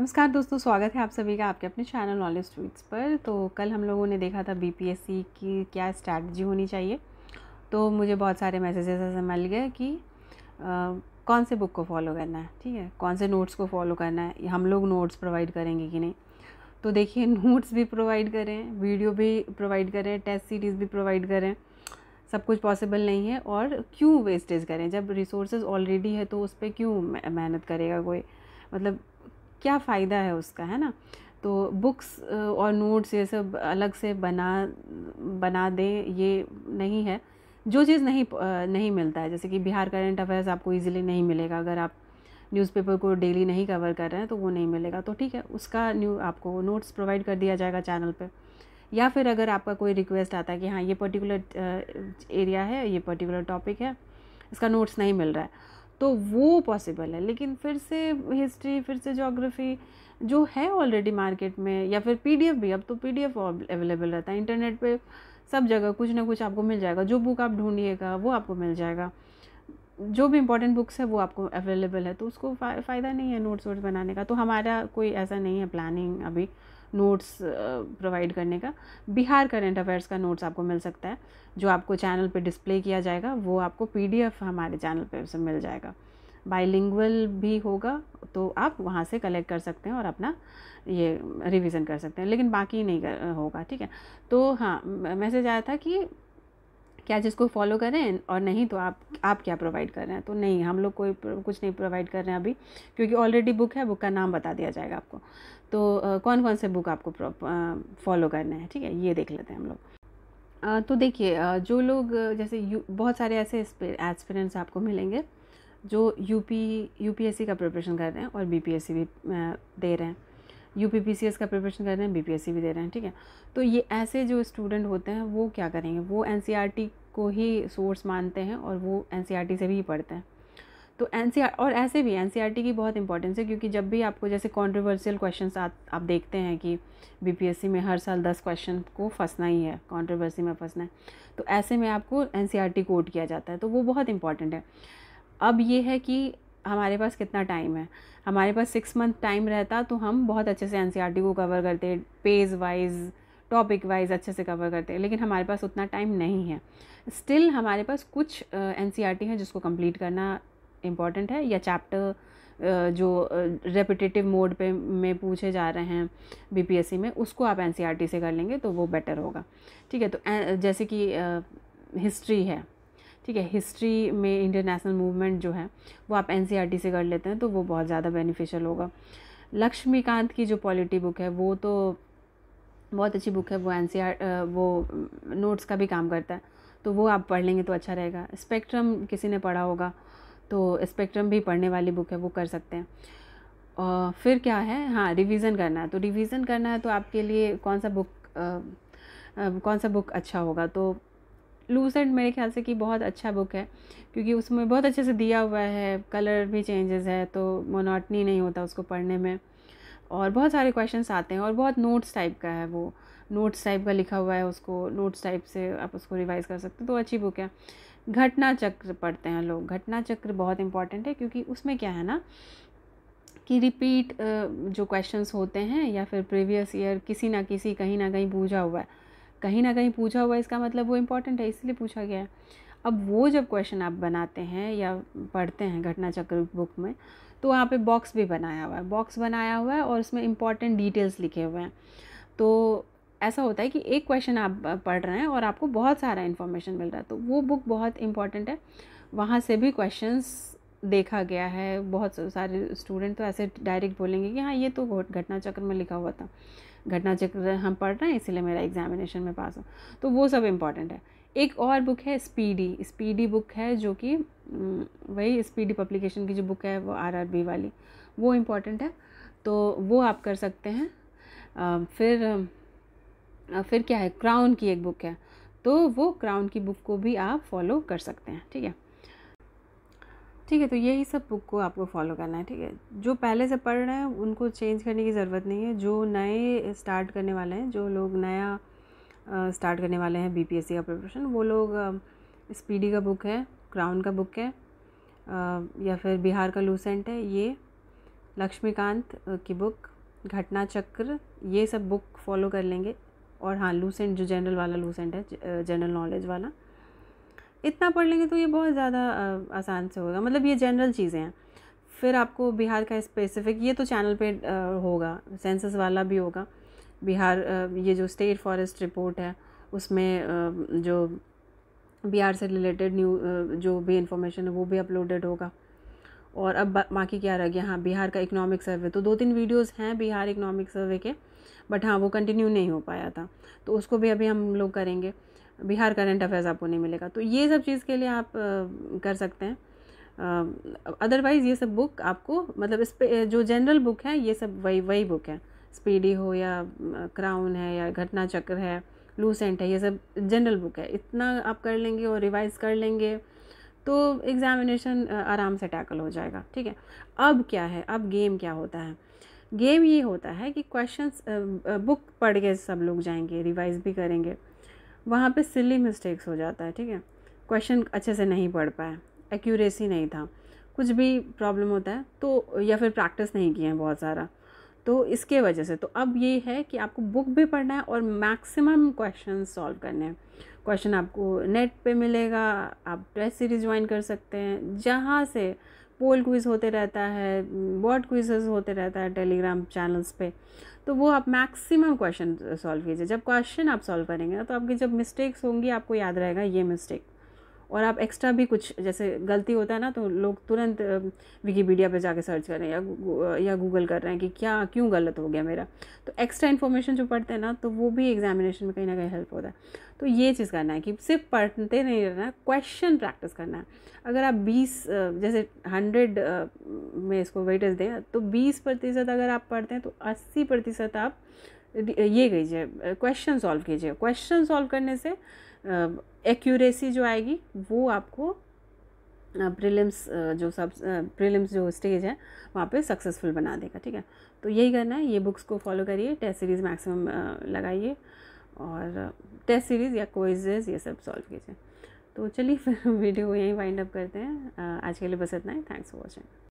नमस्कार दोस्तों स्वागत है आप सभी का आपके अपने चैनल नॉलेज ट्वीट्स पर तो कल हम लोगों ने देखा था बीपीएससी की क्या स्ट्रैटी होनी चाहिए तो मुझे बहुत सारे मैसेजेस ऐसे मिल गए कि आ, कौन से बुक को फॉलो करना है ठीक है कौन से नोट्स को फॉलो करना है हम लोग नोट्स प्रोवाइड करेंगे कि नहीं तो देखिए नोट्स भी प्रोवाइड करें वीडियो भी प्रोवाइड करें टेस्ट सीरीज़ भी प्रोवाइड करें सब कुछ पॉसिबल नहीं है और क्यों वेस्टेज करें जब रिसोर्सेज ऑलरेडी है तो उस पर क्यों मेहनत करेगा कोई मतलब क्या फ़ायदा है उसका है ना तो बुक्स और नोट्स ये सब अलग से बना बना दें ये नहीं है जो चीज़ नहीं नहीं मिलता है जैसे कि बिहार करेंट अफेयर्स आपको इजीली नहीं मिलेगा अगर आप न्यूज़पेपर को डेली नहीं कवर कर रहे हैं तो वो नहीं मिलेगा तो ठीक है उसका न्यू आपको नोट्स प्रोवाइड कर दिया जाएगा चैनल पर या फिर अगर आपका कोई रिक्वेस्ट आता है कि हाँ ये पर्टिकुलर एरिया है ये पर्टिकुलर टॉपिक है इसका नोट्स नहीं मिल रहा है तो वो पॉसिबल है लेकिन फिर से हिस्ट्री फिर से जोग्राफ़ी जो है ऑलरेडी मार्केट में या फिर पी भी अब तो पीडीएफ अवेलेबल रहता है इंटरनेट पर सब जगह कुछ ना कुछ आपको मिल जाएगा जो बुक आप ढूंढिएगा वो आपको मिल जाएगा जो भी इम्पोर्टेंट बुक्स है वो आपको अवेलेबल है तो उसको फ़ायदा नहीं है नोट्स वोट्स बनाने का तो हमारा कोई ऐसा नहीं है प्लानिंग अभी नोट्स प्रोवाइड uh, करने का बिहार करेंट अफेयर्स का नोट्स आपको मिल सकता है जो आपको चैनल पे डिस्प्ले किया जाएगा वो आपको पीडीएफ हमारे चैनल पे से मिल जाएगा बाइलिंगुअल भी होगा तो आप वहाँ से कलेक्ट कर सकते हैं और अपना ये रिवीजन कर सकते हैं लेकिन बाकी नहीं होगा ठीक है तो हाँ मैसेज आया था कि क्या जिसको फॉलो करें और नहीं तो आप आप क्या प्रोवाइड कर रहे हैं तो नहीं हम लोग कोई कुछ नहीं प्रोवाइड कर रहे हैं अभी क्योंकि ऑलरेडी बुक है बुक का नाम बता दिया जाएगा आपको तो आ, कौन कौन से बुक आपको फॉलो रहे हैं ठीक है ये देख लेते हैं हम लोग तो देखिए जो लोग जैसे यू बहुत सारे ऐसे एस्पिरेंट्स आपको मिलेंगे जो यूपी यूपीएससी का प्रिपरेशन कर रहे हैं और बीपीएससी भी दे रहे हैं U P P C S का प्रिपरेशन कर रहे हैं बी पी एस सी भी दे रहे हैं ठीक है तो ये ऐसे जो स्टूडेंट होते हैं वो क्या करेंगे वो एन सी आर टी को ही सोर्स मानते हैं और वो एन e से भी पढ़ते हैं तो एन e और ऐसे भी एन e की बहुत इंपॉर्टेंस है क्योंकि जब भी आपको जैसे कॉन्ट्रोवर्सियल क्वेश्चन आप देखते हैं कि बी में हर साल दस क्वेश्चन को फंसना ही है कॉन्ट्रोवर्सी में फंसना है तो ऐसे में आपको एन कोड किया जाता है तो वो बहुत इंपॉर्टेंट है अब ये है कि हमारे पास कितना टाइम है हमारे पास सिक्स मंथ टाइम रहता तो हम बहुत अच्छे से एन को कवर करते पेज वाइज टॉपिक वाइज अच्छे से कवर करते हैं लेकिन हमारे पास उतना टाइम नहीं है स्टिल हमारे पास कुछ एन सी आर टी है जिसको कम्प्लीट करना इम्पॉर्टेंट है या चैप्टर uh, जो रेपिटेटिव uh, मोड पे में पूछे जा रहे हैं बीपीएससी में उसको आप एन e से कर लेंगे तो वो बेटर होगा ठीक है तो जैसे कि हिस्ट्री है ठीक है हिस्ट्री में इंडियन नेशनल मूवमेंट जो है वो आप एन e से कर लेते हैं तो वो बहुत ज़्यादा बेनिफिशियल होगा लक्ष्मीकांत की जो पॉलिटी बुक है वो तो बहुत अच्छी बुक है वो एन वो नोट्स का भी काम करता है तो वो आप पढ़ लेंगे तो अच्छा रहेगा स्पेक्ट्रम किसी ने पढ़ा होगा तो स्पेक्ट्रम भी पढ़ने वाली बुक है वो कर सकते हैं और फिर क्या है हाँ रिवीजन करना है तो रिवीजन करना है तो आपके लिए कौन सा बुक आ, कौन सा बुक अच्छा होगा तो लूसेंट मेरे ख्याल से कि बहुत अच्छा बुक है क्योंकि उसमें बहुत अच्छे से दिया हुआ है कलर भी चेंजेस है तो मोनोटनी नहीं होता उसको पढ़ने में और बहुत सारे क्वेश्चन आते हैं और बहुत नोट्स टाइप का है वो नोट्स टाइप का लिखा हुआ है उसको नोट्स टाइप से आप उसको रिवाइज़ कर सकते हो तो अच्छी बुक है घटना चक्र पढ़ते हैं लोग घटना चक्र बहुत इंपॉर्टेंट है क्योंकि उसमें क्या है ना कि रिपीट जो क्वेश्चंस होते हैं या फिर प्रीवियस ईयर किसी ना किसी कहीं ना कहीं पूछा हुआ है कहीं ना कहीं पूछा हुआ है इसका मतलब वो इम्पॉर्टेंट है इसलिए पूछा गया है अब वो जब क्वेश्चन आप बनाते हैं या पढ़ते हैं घटना चक्र बुक में तो वहाँ पे बॉक्स भी बनाया हुआ है बॉक्स बनाया हुआ है और उसमें इंपॉर्टेंट डिटेल्स लिखे हुए हैं तो ऐसा होता है कि एक क्वेश्चन आप पढ़ रहे हैं और आपको बहुत सारा इन्फॉर्मेशन मिल रहा है तो वो बुक बहुत इंपॉर्टेंट है वहाँ से भी क्वेश्चंस देखा गया है बहुत सारे स्टूडेंट तो ऐसे डायरेक्ट बोलेंगे कि हाँ ये तो घटना चक्र में लिखा हुआ था घटना चक्र हम पढ़ रहे हैं इसीलिए मेरा एग्जामिनेशन में पास हो तो वो सब इम्पॉर्टेंट है एक और बुक है स्पीडी स्पीडी बुक है जो कि हम्म, वही स्पीडी पब्लिकेशन की जो बुक है वो आरआरबी वाली वो इम्पॉर्टेंट है तो वो आप कर सकते हैं आ, फिर आ, फिर क्या है क्राउन की एक बुक है तो वो क्राउन की बुक को भी आप फॉलो कर सकते हैं ठीक है ठीक है तो यही सब बुक को आपको फॉलो करना है ठीक है जो पहले से पढ़ रहे हैं उनको चेंज करने की ज़रूरत नहीं है जो नए स्टार्ट करने वाले हैं जो लोग नया स्टार्ट करने वाले हैं बीपीएससी का प्रिपरेशन वो लोग स्पीडी का बुक है क्राउन का बुक है या फिर बिहार का लूसेंट है ये लक्ष्मीकांत की बुक घटना चक्र ये सब बुक फॉलो कर लेंगे और हाँ लूसेंट जो जनरल वाला लूसेंट है जनरल नॉलेज वाला इतना पढ़ लेंगे तो ये बहुत ज़्यादा आसान से होगा मतलब ये जनरल चीज़ें हैं फिर आपको बिहार का स्पेसिफिक ये तो चैनल पे होगा सेंसस वाला भी होगा बिहार ये जो स्टेट फॉरेस्ट रिपोर्ट है उसमें जो बिहार से रिलेटेड न्यू जो भी इंफॉर्मेशन है वो भी अपलोडेड होगा और अब बाकी क्या रह गया हाँ बिहार का इकोनॉमिक सर्वे तो दो तीन वीडियोस हैं बिहार इकोनॉमिक सर्वे के बट हाँ वो कंटिन्यू नहीं हो पाया था तो उसको भी अभी हम लोग करेंगे बिहार करंट अफेयर्स आपको नहीं मिलेगा तो ये सब चीज़ के लिए आप कर सकते हैं अदरवाइज़ ये सब बुक आपको मतलब इस पर जो जनरल बुक है ये सब वही वही बुक है स्पीडी हो या क्राउन है या घटना चक्र है लूसेंट है ये सब जनरल बुक है इतना आप कर लेंगे और रिवाइज कर लेंगे तो एग्ज़ामिनेशन आराम से टैकल हो जाएगा ठीक है अब क्या है अब गेम क्या होता है गेम ये होता है कि क्वेश्चंस बुक पढ़ के सब लोग जाएंगे रिवाइज भी करेंगे वहाँ पे सिली मिस्टेक्स हो जाता है ठीक है क्वेश्चन अच्छे से नहीं पढ़ पाए एक्यूरेसी नहीं था कुछ भी प्रॉब्लम होता है तो या फिर प्रैक्टिस नहीं किए हैं बहुत सारा तो इसके वजह से तो अब ये है कि आपको बुक भी पढ़ना है और मैक्सिमम क्वेश्चन सॉल्व करने हैं क्वेश्चन आपको नेट पे मिलेगा आप टेस्ट सीरीज ज्वाइन कर सकते हैं जहाँ से पोल क्विज़ होते रहता है वर्ड क्विजेज होते रहता है टेलीग्राम चैनल्स पे तो वो आप मैक्सिमम क्वेश्चन सॉल्व कीजिए जब क्वेश्चन आप सॉल्व करेंगे ना तो आपकी जब मिस्टेक्स होंगी आपको याद रहेगा ये मिस्टेक और आप एक्स्ट्रा भी कुछ जैसे गलती होता है ना तो लोग तुरंत विकीपीडिया पे जाके सर्च कर रहे हैं या गु, या गूगल कर रहे हैं कि क्या क्यों गलत हो गया मेरा तो एक्स्ट्रा इन्फॉर्मेशन जो पढ़ते हैं ना तो वो भी एग्जामिनेशन में कहीं ना कहीं हेल्प होता है तो ये चीज़ करना है कि सिर्फ पढ़ते नहीं रहना क्वेश्चन प्रैक्टिस करना है अगर आप बीस जैसे हंड्रेड में इसको वेटेज दें तो बीस प्रतिशत अगर आप पढ़ते हैं तो अस्सी प्रतिशत आप ये कीजिए क्वेश्चन सॉल्व कीजिए क्वेश्चन सॉल्व करने से एक्यूरेसी जो आएगी वो आपको प्रीलिम्स जो सब प्रीलिम्स जो स्टेज है वहाँ पे सक्सेसफुल बना देगा ठीक है तो यही करना है ये बुक्स को फॉलो करिए टेस्ट सीरीज़ मैक्सिमम लगाइए और टेस्ट सीरीज़ या कोइजेज ये सब सॉल्व कीजिए तो चलिए फिर वीडियो यहीं वाइंड अप करते हैं आज के लिए बस इतना ही थैंक्स फॉर वॉचिंग